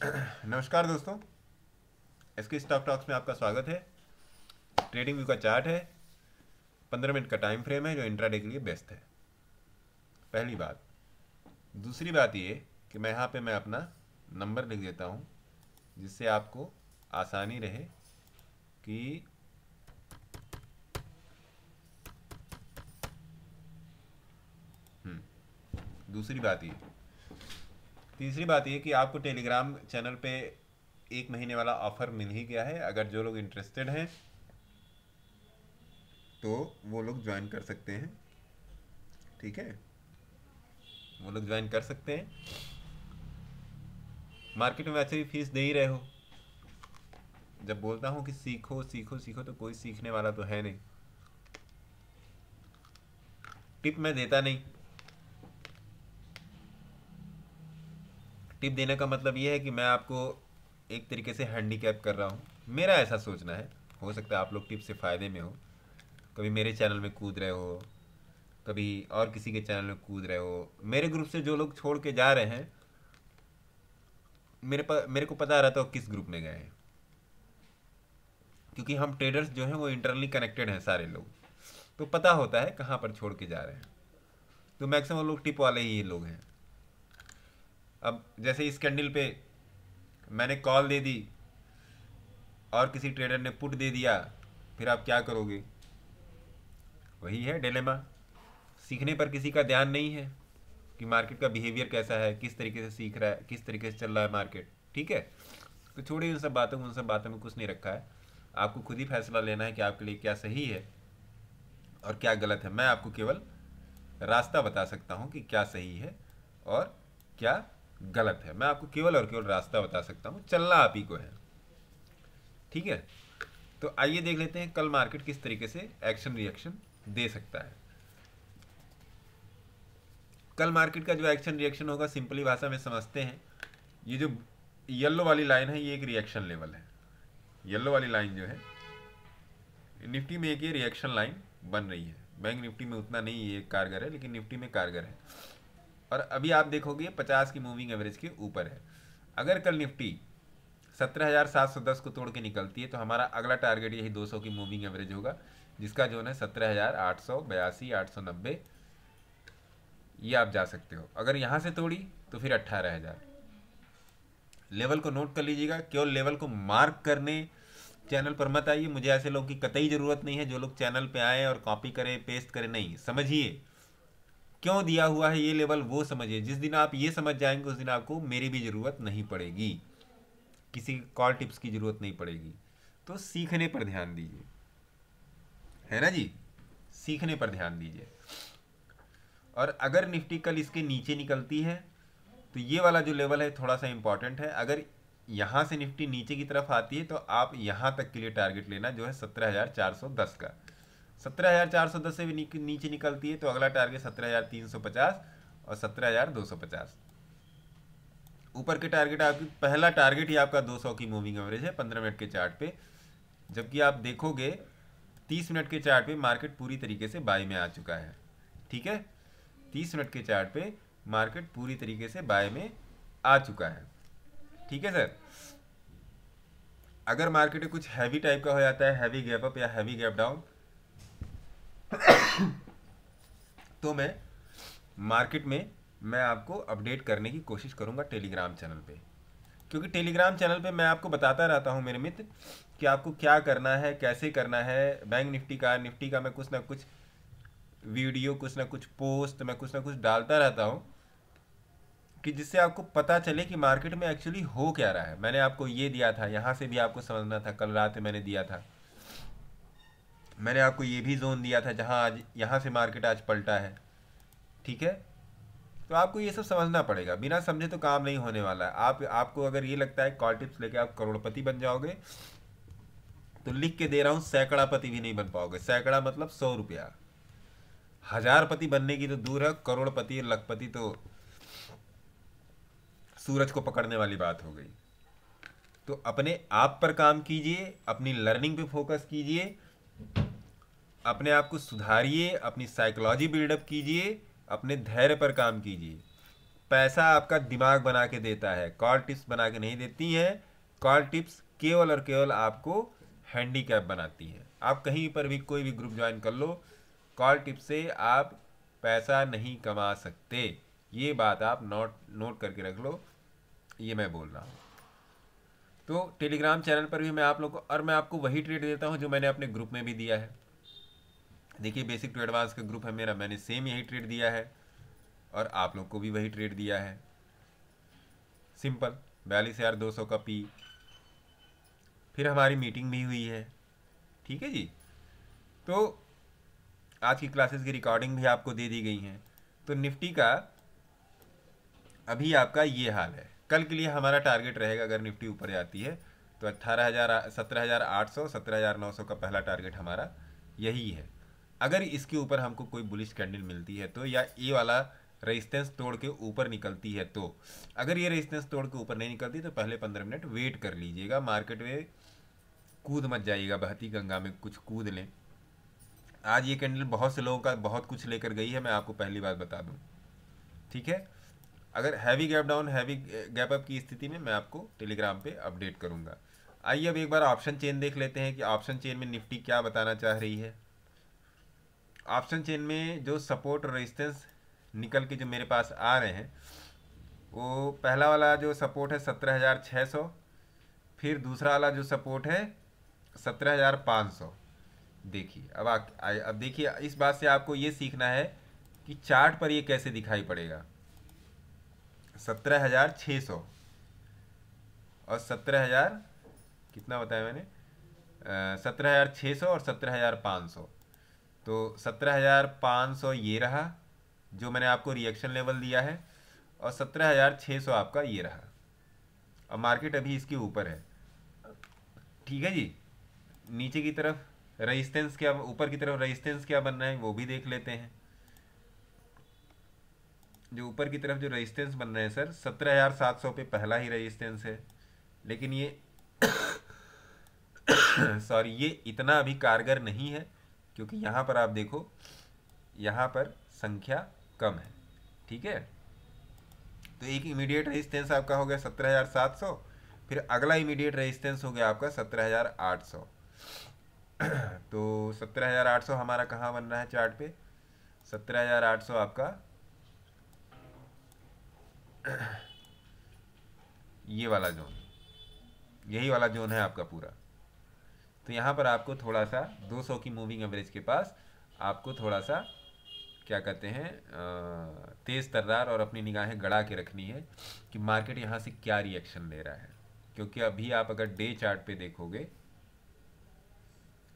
नमस्कार दोस्तों इसके स्टॉक टॉक्स में आपका स्वागत है ट्रेडिंग व्यू का चार्ट है पंद्रह मिनट का टाइम फ्रेम है जो इंट्राडे के लिए बेस्ट है पहली बात दूसरी बात ये कि मैं यहाँ पे मैं अपना नंबर लिख देता हूँ जिससे आपको आसानी रहे कि हम्म, दूसरी बात ये तीसरी बात ये कि आपको टेलीग्राम चैनल पे एक महीने वाला ऑफर मिल ही गया है अगर जो लोग इंटरेस्टेड हैं तो वो लोग ज्वाइन कर सकते हैं ठीक है वो लोग ज्वाइन कर सकते हैं मार्केट में वैसे भी फीस दे ही रहे हो जब बोलता हूँ कि सीखो सीखो सीखो तो कोई सीखने वाला तो है नहीं टिप मैं देता नहीं टिप देने का मतलब ये है कि मैं आपको एक तरीके से हैंडीकैप कर रहा हूँ मेरा ऐसा सोचना है हो सकता है आप लोग टिप से फ़ायदे में हो कभी मेरे चैनल में कूद रहे हो कभी और किसी के चैनल में कूद रहे हो मेरे ग्रुप से जो लोग छोड़ के जा रहे हैं मेरे पास मेरे को पता रहता हो किस ग्रुप में गए हैं क्योंकि हम ट्रेडर्स जो हैं वो इंटरनली कनेक्टेड हैं सारे लोग तो पता होता है कहाँ पर छोड़ के जा रहे हैं तो मैक्सिमम लोग टिप वाले ही लोग हैं अब जैसे इस कैंडल पे मैंने कॉल दे दी और किसी ट्रेडर ने पुट दे दिया फिर आप क्या करोगे वही है डिलेमा सीखने पर किसी का ध्यान नहीं है कि मार्केट का बिहेवियर कैसा है किस तरीके से सीख रहा है किस तरीके से चल रहा है मार्केट ठीक है तो छोड़िए उन सब बातों को उन सब बातों में कुछ नहीं रखा है आपको खुद ही फैसला लेना है कि आपके लिए क्या सही है और क्या गलत है मैं आपको केवल रास्ता बता सकता हूँ कि क्या सही है और क्या गलत है मैं आपको केवल और केवल रास्ता बता सकता हूँ चलना आप ही को है ठीक है तो आइए देख लेते हैं कल मार्केट किस तरीके से एक्शन रिएक्शन दे सकता है कल मार्केट का जो एक्शन रिएक्शन होगा सिंपली भाषा में समझते हैं ये जो येलो वाली लाइन है ये एक रिएक्शन लेवल है येलो वाली लाइन जो है निफ्टी में एक ये रिएक्शन लाइन बन रही है बैंक निफ्टी में उतना नहीं ये कारगर है लेकिन निफ्टी में कारगर है और अभी आप देखोगे पचास की मूविंग एवरेज के ऊपर है अगर कल निफ्टी सत्रह हज़ार सात सौ दस को तोड़ के निकलती है तो हमारा अगला टारगेट यही दो सौ की मूविंग एवरेज होगा जिसका जो है सत्रह हज़ार आठ सौ बयासी आठ सौ नब्बे ये आप जा सकते हो अगर यहाँ से तोड़ी तो फिर अट्ठारह हज़ार लेवल को नोट कर लीजिएगा केवल लेवल को मार्क करने चैनल पर मत आइए मुझे ऐसे लोगों की कतई ज़रूरत नहीं है जो लोग चैनल पे आए और कॉपी करें पेस्ट करें नहीं समझिए क्यों दिया हुआ है ये लेवल वो समझिए जिस दिन आप ये समझ जाएंगे उस दिन आपको मेरी भी ज़रूरत नहीं पड़ेगी किसी कॉल टिप्स की ज़रूरत नहीं पड़ेगी तो सीखने पर ध्यान दीजिए है ना जी सीखने पर ध्यान दीजिए और अगर निफ्टी कल इसके नीचे निकलती है तो ये वाला जो लेवल है थोड़ा सा इंपॉर्टेंट है अगर यहाँ से निफ्टी नीचे की तरफ आती है तो आप यहाँ तक के लिए टारगेट लेना जो है सत्रह हज़ार चार सौ दस का सत्रह हज़ार चार सौ दस से भी नीचे निकलती है तो अगला टारगेट सत्रह हज़ार तीन सौ पचास और सत्रह हज़ार दो सौ पचास ऊपर के टारगेट आपकी पहला टारगेट ही आपका 200 की मूविंग एवरेज है 15 मिनट के चार्ट पे जबकि आप देखोगे 30 मिनट के चार्ट पे मार्केट पूरी तरीके से बाय में आ चुका है ठीक है 30 मिनट के चार्ट पे मार्केट पूरी तरीके से बाय में आ चुका है ठीक है सर अगर मार्केट कुछ हैवी टाइप का हो जाता है हैवी गैप अप या हैवी गैप डाउन तो मैं मार्केट में मैं आपको अपडेट करने की कोशिश करूंगा टेलीग्राम चैनल पे क्योंकि टेलीग्राम चैनल पे मैं आपको बताता रहता हूँ मेरे मित्र कि आपको क्या करना है कैसे करना है बैंक निफ्टी का निफ्टी का मैं कुछ ना कुछ वीडियो कुछ ना कुछ पोस्ट मैं कुछ ना कुछ डालता रहता हूँ कि जिससे आपको पता चले कि मार्केट में एक्चुअली हो क्या रहा है मैंने आपको ये दिया था यहाँ से भी आपको समझना था कल रात मैंने दिया था मैंने आपको ये भी जोन दिया था जहाँ आज यहाँ से मार्केट आज पलटा है ठीक है तो आपको ये सब समझना पड़ेगा बिना समझे तो काम नहीं होने वाला है आप आपको अगर ये लगता है कॉल टिप्स लेके आप करोड़पति बन जाओगे तो लिख के दे रहा हूँ सैकड़ा पति भी नहीं बन पाओगे सैकड़ा मतलब सौ रुपया हजार पति बनने की तो दूर है करोड़पति लखपति तो सूरज को पकड़ने वाली बात हो गई तो अपने आप पर काम कीजिए अपनी लर्निंग पे फोकस कीजिए अपने आप को सुधारिए अपनी साइकोलॉजी बिल्डअप कीजिए अपने धैर्य पर काम कीजिए पैसा आपका दिमाग बना के देता है कॉल टिप्स बना के नहीं देती हैं कॉल टिप्स केवल और केवल आपको हैंडीकैप बनाती हैं आप कहीं पर भी कोई भी ग्रुप ज्वाइन कर लो कॉल टिप्स से आप पैसा नहीं कमा सकते ये बात आप नोट नोट करके रख लो ये मैं बोल रहा हूँ तो टेलीग्राम चैनल पर भी मैं आप लोग को और मैं आपको वही ट्रेड देता हूँ जो मैंने अपने ग्रुप में भी दिया है देखिए बेसिक टू एडवांस का ग्रुप है मेरा मैंने सेम यही ट्रेड दिया है और आप लोग को भी वही ट्रेड दिया है सिंपल बयालीस हज़ार दो सौ का पी फिर हमारी मीटिंग भी हुई है ठीक है जी तो आज की क्लासेस की रिकॉर्डिंग भी आपको दे दी गई हैं तो निफ्टी का अभी आपका ये हाल है कल के लिए हमारा टारगेट रहेगा अगर निफ्टी ऊपर जाती है तो अट्ठारह हज़ार सत्रह हज़ार आठ सौ सत्रह हज़ार नौ सौ का पहला टारगेट हमारा यही है अगर इसके ऊपर हमको कोई बुलिश कैंडल मिलती है तो या ये वाला रेजिस्टेंस तोड़ के ऊपर निकलती है तो अगर ये रेजिस्टेंस तोड़ के ऊपर नहीं निकलती तो पहले पंद्रह मिनट वेट कर लीजिएगा मार्केट में कूद मत जाइएगा बहती गंगा में कुछ कूद लें आज ये कैंडल बहुत से लोगों का बहुत कुछ लेकर गई है मैं आपको पहली बार बता दूँ ठीक है अगर heavy gap down heavy gap up की स्थिति में मैं आपको टेलीग्राम पे अपडेट करूंगा आइए अब एक बार ऑप्शन चेन देख लेते हैं कि ऑप्शन चेन में निफ्टी क्या बताना चाह रही है ऑप्शन चेन में जो सपोर्ट और रेजिस्टेंस निकल के जो मेरे पास आ रहे हैं वो पहला वाला जो सपोर्ट है सत्रह हज़ार छः सौ फिर दूसरा वाला जो सपोर्ट है सत्रह हज़ार पाँच सौ देखिए अब आ, अब देखिए इस बात से आपको ये सीखना है कि चार्ट पर ये कैसे दिखाई पड़ेगा सत्रह हज़ार छः सौ और सत्रह हज़ार कितना बताया मैंने सत्रह हज़ार छः सौ और सत्रह हज़ार पाँच सौ तो सत्रह हज़ार पाँच सौ ये रहा जो मैंने आपको रिएक्शन लेवल दिया है और सत्रह हज़ार छः सौ आपका ये रहा और मार्केट अभी इसके ऊपर है ठीक है जी नीचे की तरफ रजिस्टेंस क्या ऊपर की तरफ रजिस्टेंस क्या बन रहा है वो भी देख लेते हैं जो ऊपर की तरफ जो रजिस्टेंस बन रहे हैं सर सत्रह हज़ार सात सौ पे पहला ही रजिस्टेंस है लेकिन ये सॉरी ये इतना अभी कारगर नहीं है क्योंकि यहाँ पर आप देखो यहाँ पर संख्या कम है ठीक है तो एक इमीडिएट रेजिस्टेंस आपका हो गया सत्रह हज़ार सात सौ फिर अगला इमीडिएट रेजिस्टेंस हो गया आपका सत्रह हज़ार आठ सौ तो सत्रह हज़ार आठ सौ हमारा कहाँ बन रहा है चार्ट पे सत्रह हज़ार आठ सौ आपका ये वाला जोन यही वाला जोन है आपका पूरा तो यहाँ पर आपको थोड़ा सा 200 की मूविंग एवरेज के पास आपको थोड़ा सा क्या कहते हैं तेज़ तर्रार और अपनी निगाहें गड़ा के रखनी है कि मार्केट यहाँ से क्या रिएक्शन ले रहा है क्योंकि अभी आप अगर डे चार्ट पे देखोगे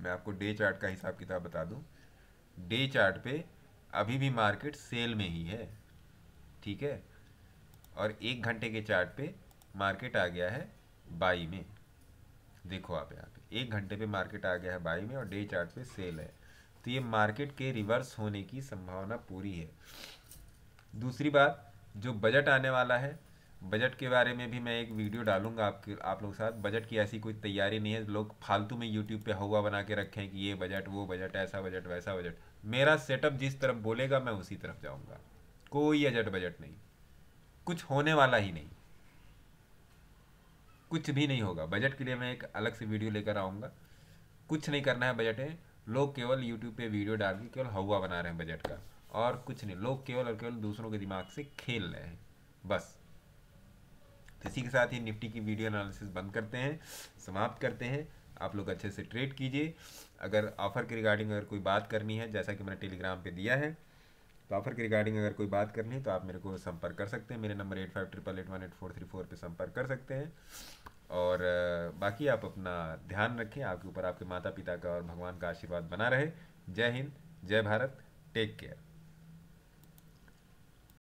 मैं आपको डे चार्ट का हिसाब किताब बता दूँ डे चार्ट पे अभी भी मार्केट सेल में ही है ठीक है और एक घंटे के चार्ट पे मार्केट आ गया है बाई में देखो आप यहाँ पे एक घंटे पे मार्केट आ गया है बाई में और डे चार्ट पे सेल है तो ये मार्केट के रिवर्स होने की संभावना पूरी है दूसरी बात जो बजट आने वाला है बजट के बारे में भी मैं एक वीडियो डालूंगा आपके आप लोग साथ बजट की ऐसी कोई तैयारी नहीं है लोग फालतू में यूट्यूब पे हवा बना के रखें कि ये बजट वो बजट ऐसा बजट वैसा बजट मेरा सेटअप जिस तरफ बोलेगा मैं उसी तरफ जाऊंगा कोई अजट बजट नहीं कुछ होने वाला ही नहीं कुछ भी नहीं होगा बजट के लिए मैं एक अलग से वीडियो लेकर आऊँगा कुछ नहीं करना है बजट में लोग केवल यूट्यूब पे वीडियो डाल के केवल हवा बना रहे हैं बजट का और कुछ नहीं लोग केवल और केवल दूसरों के दिमाग से खेल रहे हैं बस इसी के साथ ही निफ्टी की वीडियो एनालिसिस बंद करते हैं समाप्त करते हैं आप लोग अच्छे से ट्रेड कीजिए अगर ऑफर के रिगार्डिंग अगर कोई बात करनी है जैसा कि मैंने टेलीग्राम पर दिया है तो ऑफर की रिगार्डिंग अगर कोई बात करनी है तो आप मेरे को संपर्क कर सकते हैं मेरे number eight five triple eight one eight four three four पर संपर्क कर सकते हैं और बाकी आप अपना ध्यान रखें आपके ऊपर आपके माता पिता का और भगवान का आशीर्वाद बना रहे जय हिंद जय भारत टेक केयर